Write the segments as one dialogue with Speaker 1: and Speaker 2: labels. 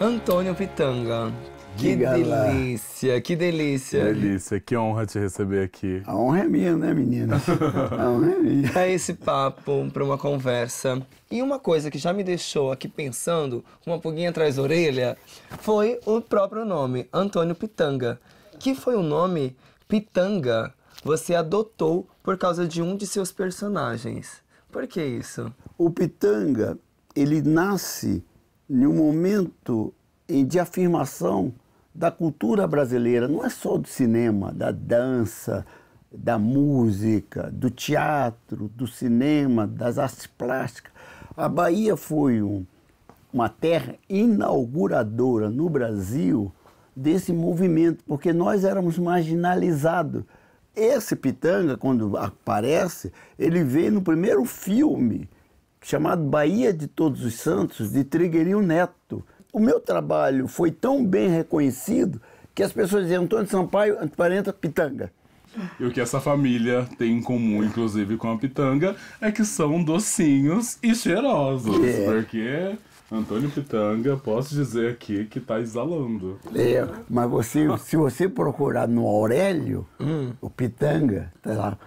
Speaker 1: Antônio Pitanga. que delícia, que delícia. Que delícia, que honra te receber aqui. A honra é minha, né, menina? A honra é minha. Pra é esse papo, pra uma conversa. E uma coisa que já me deixou aqui pensando, uma pulguinha atrás da orelha, foi o próprio nome, Antônio Pitanga. Que foi o nome Pitanga você adotou por causa de um de seus personagens. Por que isso?
Speaker 2: O Pitanga, ele nasce em um momento de afirmação da cultura brasileira, não é só do cinema, da dança, da música, do teatro, do cinema, das artes plásticas. A Bahia foi um, uma terra inauguradora no Brasil desse movimento, porque nós éramos marginalizados. Esse Pitanga, quando aparece, ele vem no primeiro filme chamado Bahia de Todos os Santos, de Trigueirinho Neto. O meu trabalho foi tão bem reconhecido que as pessoas diziam Antônio Sampaio, Antiparenta, Pitanga.
Speaker 1: E o que essa família tem em comum, inclusive com a pitanga, é que são docinhos e cheirosos. É. Porque Antônio Pitanga, posso dizer aqui que está exalando. É,
Speaker 2: mas você, se você procurar no Aurélio, hum. o pitanga, tá lá,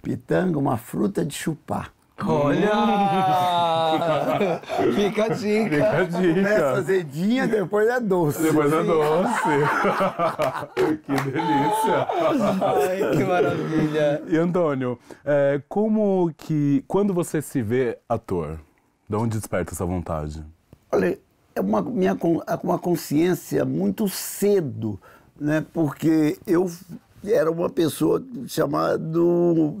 Speaker 2: pitanga, uma fruta de chupar.
Speaker 1: Olha! Fica a dica. Fica a dica. Começa azedinha, depois é doce. Depois é doce.
Speaker 2: que delícia. Ai, que maravilha.
Speaker 1: E Antônio, é, como que... Quando você se vê ator, de onde desperta essa vontade?
Speaker 2: Olha, é uma, minha, é uma consciência muito cedo, né? Porque eu era uma pessoa chamada...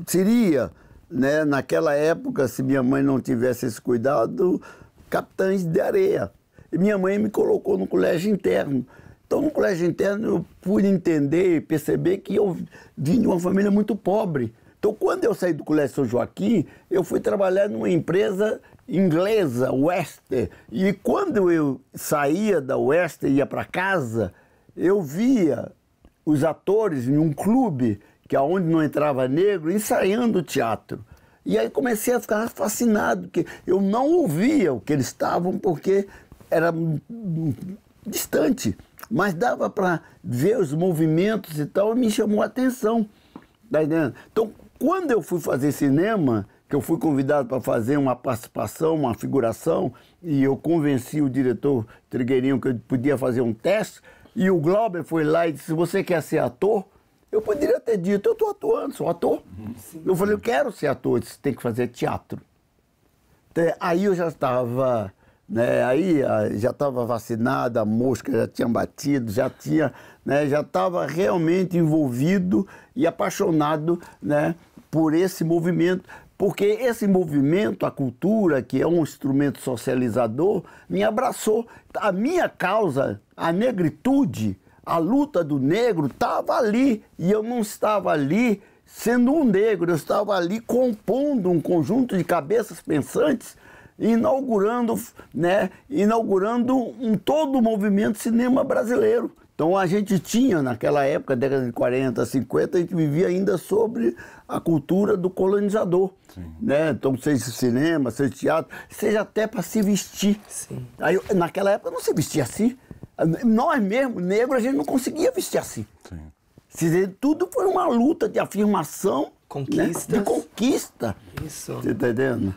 Speaker 2: Seria né? Naquela época, se minha mãe não tivesse esse cuidado, capitães de areia. E minha mãe me colocou no colégio interno. Então, no colégio interno, eu pude entender e perceber que eu vim de uma família muito pobre. Então, quando eu saí do Colégio São Joaquim, eu fui trabalhar numa empresa inglesa, Western. E quando eu saía da Western e ia para casa, eu via os atores em um clube que aonde não entrava negro, ensaiando o teatro. E aí comecei a ficar fascinado, porque eu não ouvia o que eles estavam, porque era distante, mas dava para ver os movimentos e tal, e me chamou a atenção. Tá então, quando eu fui fazer cinema, que eu fui convidado para fazer uma participação, uma figuração, e eu convenci o diretor Trigueirinho que eu podia fazer um teste, e o Glauber foi lá e disse: Você quer ser ator? Eu poderia ter dito, eu estou atuando, sou ator. Sim. Eu falei, eu quero ser ator, tem que fazer teatro. aí eu já estava, né, aí ah, já estava vacinada, a mosca já tinha batido, já tinha, né, já estava realmente envolvido e apaixonado, né, por esse movimento, porque esse movimento, a cultura, que é um instrumento socializador, me abraçou. A minha causa, a negritude, a luta do negro estava ali e eu não estava ali sendo um negro, eu estava ali compondo um conjunto de cabeças pensantes, inaugurando, né, inaugurando um todo o movimento cinema brasileiro. Então a gente tinha naquela época, década de 40, 50, a gente vivia ainda sobre a cultura do colonizador, Sim. né? Então seja cinema, seja teatro, seja até para se vestir. Sim. Aí naquela época não se vestia assim. Nós mesmos, negros, a gente não conseguia vestir assim. Sim. tudo foi uma luta de afirmação. Conquista. Né? De conquista. Isso. Você tá entendendo?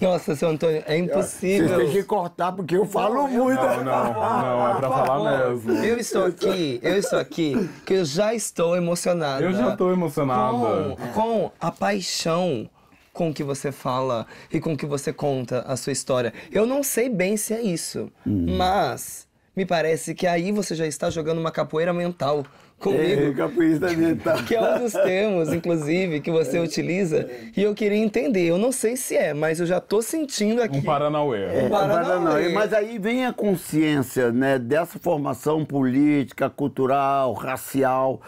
Speaker 1: Nossa, seu Antônio, é impossível. Você tem que cortar porque eu falo não, muito. Não, não, não, é pra falar mesmo. Eu estou aqui, eu estou aqui, que eu já estou emocionada. Eu já estou emocionada. Com, com a paixão com que você fala e com que você conta a sua história. Eu não sei bem se é isso, hum. mas me parece que aí você já está jogando uma capoeira mental comigo. É, capoeira mental. Que é um dos termos, inclusive, que você é. utiliza. E eu queria entender. Eu não sei se é, mas eu já estou sentindo aqui. Um Paranauê. É, um Paranauê. Paranauê. Mas
Speaker 2: aí vem a consciência né, dessa formação política, cultural, racial.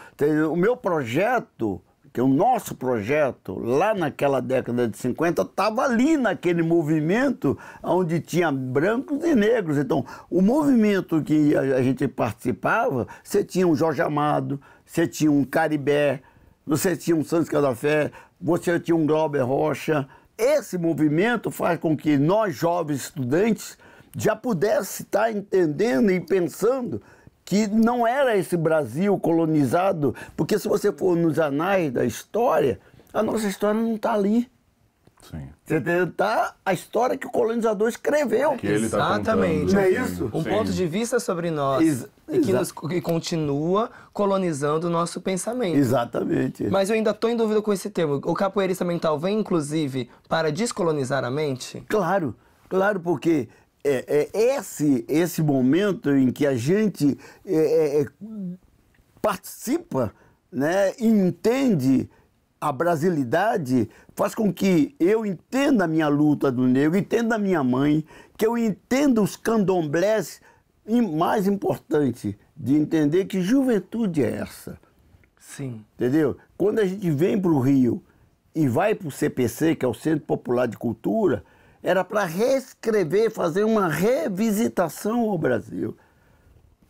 Speaker 2: O meu projeto porque o nosso projeto, lá naquela década de 50, estava ali naquele movimento onde tinha brancos e negros. Então, o movimento que a, gente participava, você tinha um Jorge Amado, você tinha um Caribé, você tinha um Santos Cadafé, você tinha um Glauber Rocha. Esse movimento faz com que nós, jovens estudantes, já pudéssemos estar entendendo e pensando que não era esse Brasil colonizado, porque se você for nos anais da história, a nossa história não
Speaker 1: está ali. Sim. Você tá a história que o colonizador escreveu. Que ele tá Exatamente. Tá não é isso? Um Sim. ponto de vista sobre nós. Ex e que, nos, que, continua colonizando o nosso pensamento. Exatamente. Mas eu ainda estou em dúvida com esse termo. O capoeirista mental vem, inclusive, para descolonizar a mente? Claro, claro, porque
Speaker 2: é, é esse, esse momento em que a gente é, é, é, participa, né, e entende a brasilidade, faz com que eu entenda a minha luta do negro, entenda a minha mãe, que eu entenda os candomblés e, mais importante, de entender que juventude é essa. Sim. Entendeu? Quando a gente vem para o Rio e vai para o CPC, que é o Centro Popular de Cultura, era para reescrever, fazer uma revisitação ao Brasil.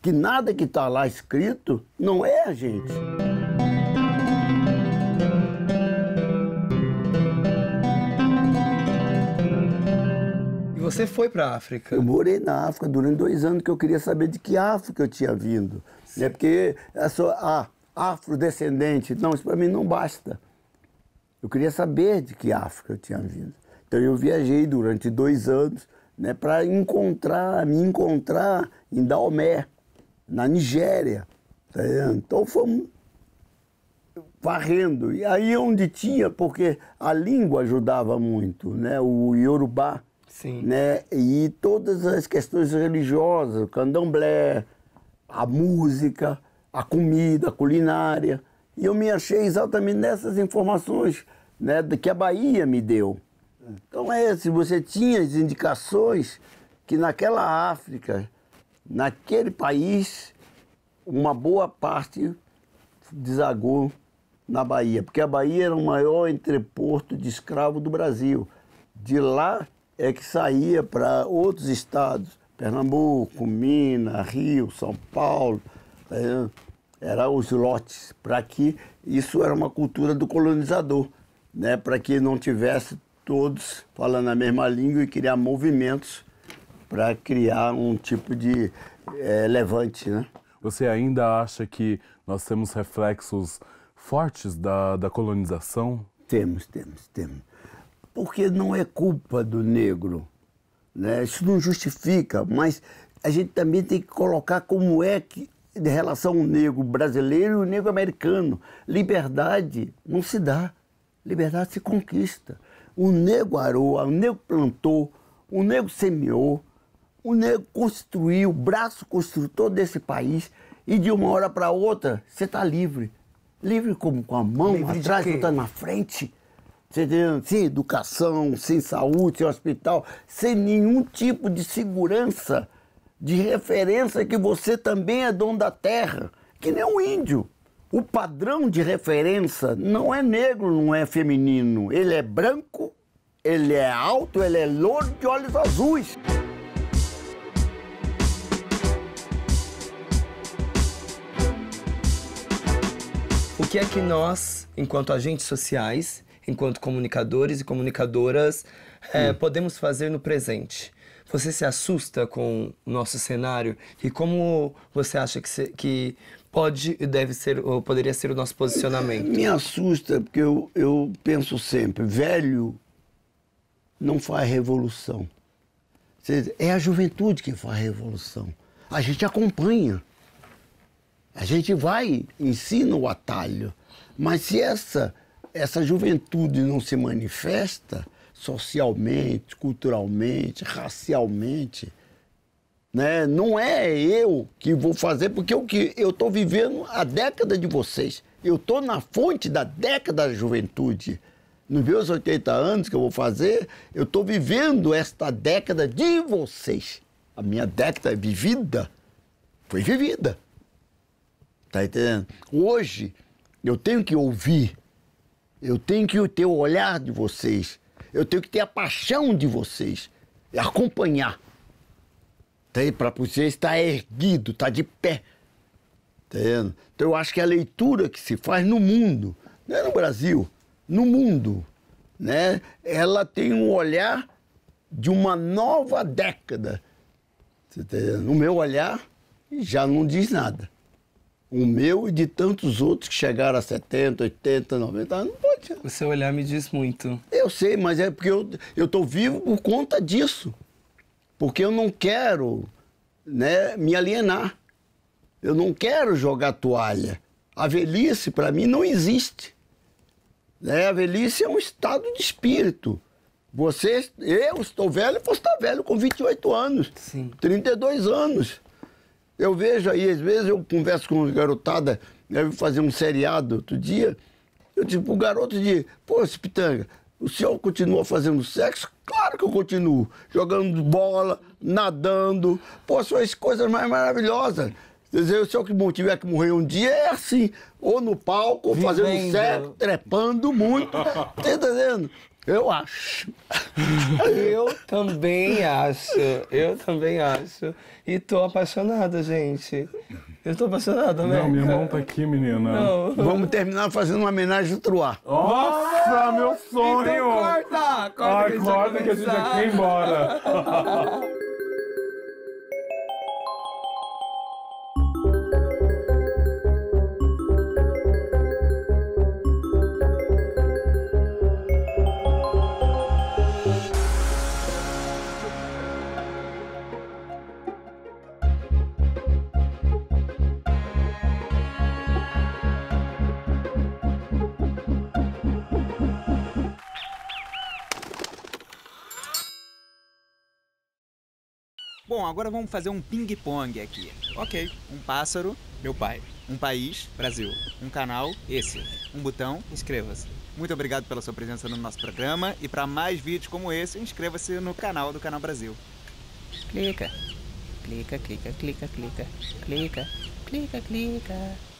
Speaker 2: Que nada que está lá escrito
Speaker 1: não é a gente. E você foi para a África?
Speaker 2: Eu morei na África durante dois anos, que eu queria saber de que África eu tinha vindo. Sim. É porque eu sou ah, afrodescendente. Não, isso para mim não basta. Eu queria saber de que África eu tinha vindo. Então eu viajei durante dois anos né, para encontrar, me encontrar em Daomé, na Nigéria. Tá então fomos varrendo. E aí onde tinha, porque a língua ajudava muito, né? o Yorubá. Sim. Né? E todas as questões religiosas, o candomblé, a música, a comida, a culinária. E eu me achei exatamente nessas informações né, que a Bahia me deu. Então é esse, você tinha as indicações que naquela África, naquele país, uma boa parte desagou na Bahia, porque a Bahia era o maior entreporto de escravo do Brasil. De lá é que saía para outros estados, Pernambuco, Minas, Rio, São Paulo, é, era os lotes, para que isso era uma cultura do colonizador, né, para que não tivesse todos falando a mesma língua e criar movimentos para criar um tipo de é, levante, né? Você ainda acha que nós temos reflexos fortes da, da colonização? Temos, temos, temos. Porque não é culpa do negro. Né? Isso não justifica, mas a gente também tem que colocar como é que de relação ao negro brasileiro e o negro americano. Liberdade não se dá, liberdade se conquista. O negro arou, o negro plantou, o negro semeou, o negro construiu, o braço construtor desse país. E de uma hora para outra, você está livre. Livre como com a mão livre atrás, botando na frente. Você entendeu? Sem educação, sem saúde, sem hospital, sem nenhum tipo de segurança, de referência que você também é dono da terra, que nem um índio. O padrão de referência não é negro, não é feminino. Ele é branco, ele é alto, ele é louro de olhos azuis.
Speaker 1: O que é que nós, enquanto agentes sociais, enquanto comunicadores e comunicadoras, é, podemos fazer no presente? Você se assusta com o nosso cenário? E como você acha que, se, que pode e deve ser, ou poderia ser o nosso posicionamento? Me
Speaker 2: assusta, porque eu, eu penso sempre, velho não faz revolução. É a juventude que faz a revolução. A gente acompanha. A gente vai, ensina o atalho. Mas se essa, essa juventude não se manifesta socialmente, culturalmente, racialmente, né? Não é eu que vou fazer, porque o que eu estou vivendo a década de vocês. Eu estou na fonte da década da juventude. Nos meus 80 anos que eu vou fazer, eu estou vivendo esta década de vocês. A minha década vivida foi vivida. está entendendo? Hoje, eu tenho que ouvir, eu tenho que ter o olhar de vocês, eu tenho que ter a paixão de vocês, acompanhar. Tá Para você estar erguido, estar tá de pé. Tá Então eu acho que a leitura que se faz no mundo, não é no Brasil, no mundo, né? ela tem um olhar de uma nova década. tá O meu olhar já não diz nada. O meu e de tantos outros que chegaram a 70, 80, 90 anos, não
Speaker 1: pode. O seu olhar me diz
Speaker 2: muito. Eu sei, mas é porque eu estou vivo por conta disso porque eu não quero né, me alienar. Eu não quero jogar toalha. A velhice, para mim, não existe. Né? A velhice é um estado de espírito. Você, eu estou velho, você está velho com 28 anos, Sim. 32 anos. Eu vejo aí, às vezes eu converso com uma garotada, eu fazer um seriado outro dia, eu digo o garoto de, pô, Pitanga, o senhor continua fazendo sexo? Claro que eu continuo. Jogando bola, nadando. Pô, são as coisas mais maravilhosas. Dizer, se eu é que tiver é que morrer um dia, é assim. Ou no palco, ou fazendo certo, trepando muito. tá entendendo?
Speaker 1: Eu acho. eu também acho. Eu também acho. E tô apaixonada, gente. Eu tô apaixonada, né? Não, minha mão tá aqui, menina. Não. Vamos terminar fazendo uma homenagem ao Truá. Nossa, meu então sonho! Então corta! Corta, Ai, que corta que a gente vai embora. Bom, agora vamos fazer um ping-pong aqui. Ok, um pássaro, meu pai. Um país, Brasil. Um canal, esse. Um botão, inscreva-se. Muito obrigado pela sua presença no nosso programa e para mais vídeos como esse, inscreva-se no canal do Canal Brasil. Clica, clica, clica, clica, clica, clica, clica, clica.